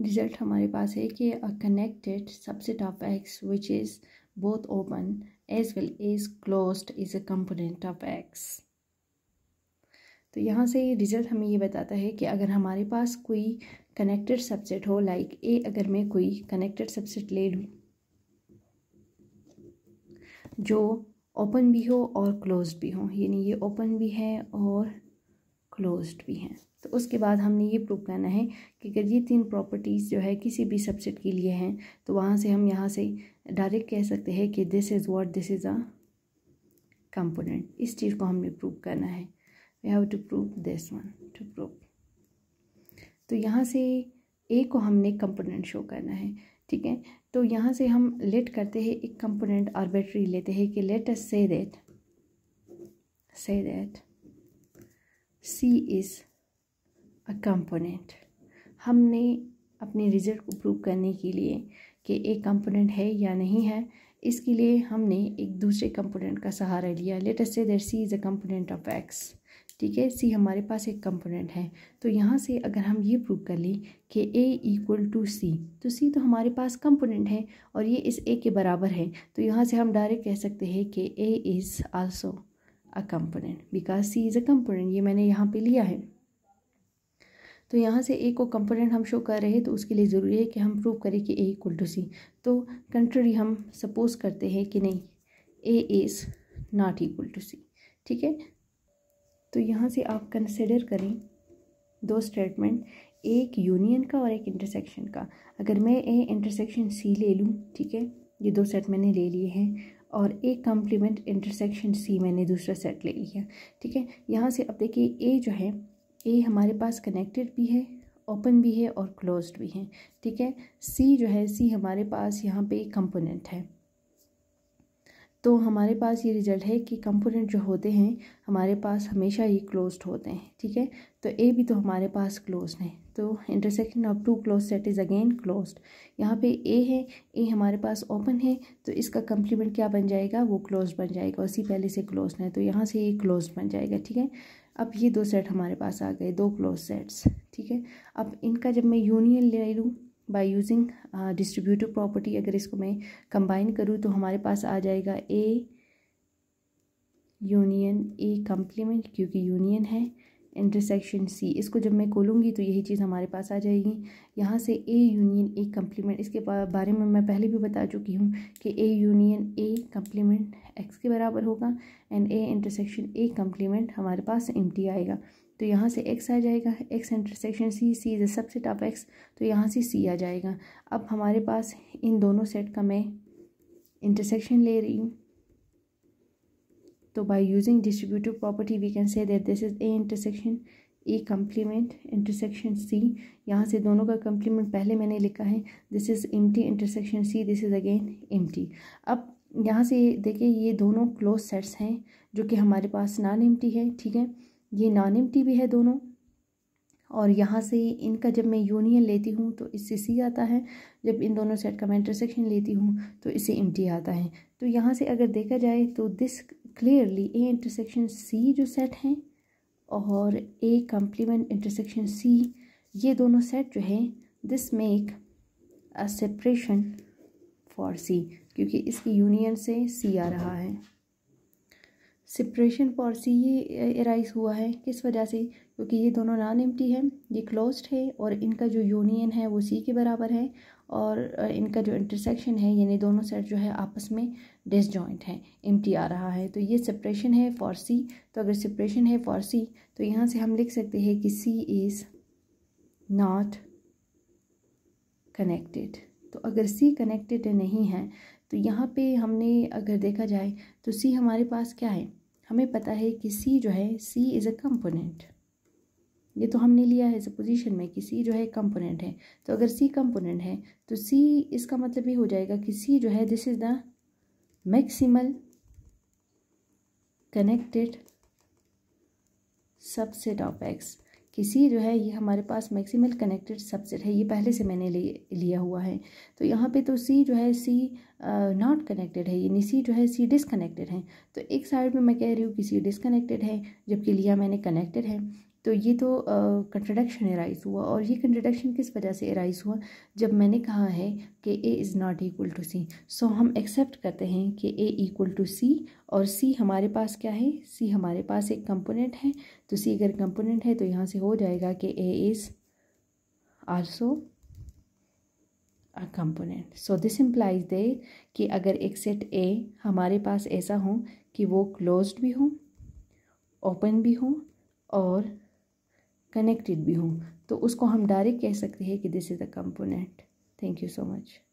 result हमारे पास है कि a connected subset of X which is both open as well as close is a component of X तो यहाँ से रिजल्ट हमें ये बताता है कि अगर हमारे पास कोई कनेक्टेड सबसेट हो लाइक like ए अगर मैं कोई कनेक्टेड सबसेट ले लूँ जो ओपन भी हो और क्लोज भी हो यानी ये ओपन भी है और क्लोज्ड भी हैं तो उसके बाद हमने ये प्रूव करना है कि अगर ये तीन प्रॉपर्टीज़ जो है किसी भी सब्जेक्ट के लिए हैं तो वहाँ से हम यहाँ से डायरेक्ट कह सकते हैं कि this is what this is a component इस चीज़ को हमने प्रूव करना है we have to prove this one to prove तो यहाँ से ए को हमने कंपोनेंट शो करना है ठीक है तो यहाँ से हम लेट करते हैं एक कंपोनेंट आर्बिट्री लेते हैं कि let us say that say that C is a component हमने अपने रिजल्ट को प्रूव करने के लिए कि एक कंपोनेंट है या नहीं है इसके लिए हमने एक दूसरे कंपोनेंट का सहारा लिया let say there C is a component of X ठीक है सी हमारे पास एक कंपोनेंट है तो यहाँ से अगर हम ये प्रूव कर लें कि ए इक्वल टू सी तो सी तो हमारे पास कंपोनेंट है और ये इस ए के बराबर है तो यहाँ से हम डायरेक्ट कह सकते हैं कि A is also a component because C is a component ये मैंने यहाँ पे लिया है तो यहाँ से ए को कंपोनेंट हम शो कर रहे हैं तो उसके लिए ज़रूरी है कि हम प्रूव करें कि ए इक्वल टू सी तो कंट्री हम सपोज करते हैं कि नहीं A is not equal to C ठीक है तो यहाँ से आप कंसिडर करें दो स्टेटमेंट एक यूनियन का और एक इंटरसेक्शन का अगर मैं ए इंटरसेक्शन सी ले लूँ ठीक है ये दो सेट मैंने ले लिए हैं और एक कॉम्प्लीमेंट इंटरसेक्शन सी मैंने दूसरा सेट ले लिया ठीक है यहाँ से अब देखिए ए जो है ए हमारे पास कनेक्टेड भी है ओपन भी है और क्लोज्ड भी है ठीक है सी जो है सी हमारे पास यहाँ पे एक कंपोनेंट है तो हमारे पास ये रिजल्ट है कि कंपोनेंट जो होते हैं हमारे पास हमेशा ही क्लोज्ड होते हैं ठीक है तो ए भी तो हमारे पास क्लोज है तो intersection of two close set is again closed यहाँ पे ए है ए हमारे पास ओपन है तो इसका कम्प्लीमेंट क्या बन जाएगा वो क्लोज बन जाएगा उसी पहले से क्लोज है तो यहाँ से ये क्लोज बन जाएगा ठीक है अब ये दो सेट हमारे पास आ गए दो क्लोज सेट्स ठीक है अब इनका जब मैं यूनियन ले लूँ बाई यूजिंग डिस्ट्रीब्यूटिव प्रॉपर्टी अगर इसको मैं कंबाइन करूँ तो हमारे पास आ जाएगा ए यूनियन ए कम्प्लीमेंट क्योंकि यूनियन है इंटरसेक्शन सी इसको जब मैं खोलूँगी तो यही चीज़ हमारे पास आ जाएगी यहाँ से ए यूनियन ए कम्प्लीमेंट इसके बारे में मैं पहले भी बता चुकी हूँ कि A union A complement X के बराबर होगा and A intersection A complement हमारे पास एम आएगा तो यहाँ से एक्स आ जाएगा X intersection C C is a subset of X तो यहाँ से सी आ जाएगा अब हमारे पास इन दोनों सेट का मैं इंटरसेक्शन ले रही हूँ तो by using distributive property we can say that this is A intersection A complement intersection C यहाँ से दोनों का कम्प्लीमेंट पहले मैंने लिखा है this is T intersection C this is again T अब यहाँ से देखिए ये दोनों क्लोज सेट्स हैं जो कि हमारे पास नॉन टी है ठीक है ये नॉन एम है दोनों और यहाँ से इनका जब मैं यूनियन लेती हूँ तो इससे सी आता है जब इन दोनों सेट का मैं इंटरसेक्शन लेती हूँ तो इससे एम आता है तो यहाँ से अगर देखा जाए तो this clearly A intersection C जो सेट हैं और ए कम्प्लीमेंट इंटरसेक्शन सी ये दोनों सेट जो है this make a separation for C क्योंकि इसकी यूनियन से सी आ रहा है सिप्रेशन पॉलिसी ये एराइज हुआ है किस वजह से क्योंकि ये दोनों नॉन एम्प्टी है ये क्लोज्ड है और इनका जो यूनियन है वो सी के बराबर है और इनका जो इंटरसेक्शन है यानी दोनों सेट जो है आपस में डिसजॉइंट है एम्प्टी आ रहा है तो ये सेपरेशन है फॉर सी तो अगर सेपरेशन है फॉर सी तो यहाँ से हम लिख सकते हैं कि सी इज़ नॉट कनेक्टेड तो अगर सी कनेक्टेड नहीं है तो यहाँ पे हमने अगर देखा जाए तो सी हमारे पास क्या है हमें पता है कि सी जो है सी इज़ अ कंपोनेंट ये तो हमने लिया है इस पोजीशन में कि सी जो है कंपोनेंट है तो अगर सी कंपोनेंट है तो सी इसका मतलब ये हो जाएगा कि सी जो है this is the maximal connected subset of X कि सी जो है ये हमारे पास मैक्सिमल कनेक्टेड सबसेट है ये पहले से मैंने ले लिया हुआ है तो यहाँ पे तो सी जो है सी नॉट कनेक्टेड है यानी सी जो है सी डिसकनेक्टेड है तो एक साइड में मैं कह रही हूँ कि सी डिसकनेक्टेड है जबकि लिया मैंने कनेक्टेड है तो ये तो कंट्रोडक्शन एराइज हुआ और ये कंट्रोडक्शन किस वजह से एराइज हुआ जब मैंने कहा है कि A is not equal to C so हम एक्सेप्ट करते हैं कि ए इक्वल टू सी और सी हमारे पास क्या है सी हमारे पास एक कंपोनेंट है तो सी अगर कंपोनेंट है तो यहाँ से हो जाएगा कि A is also a component so this implies दे कि अगर एक सेट ए हमारे पास ऐसा हो कि वो क्लोज्ड भी हो ओपन भी हो और कनेक्टेड भी हों तो उसको हम डायरेक्ट कह सकते हैं कि this is a component thank you so much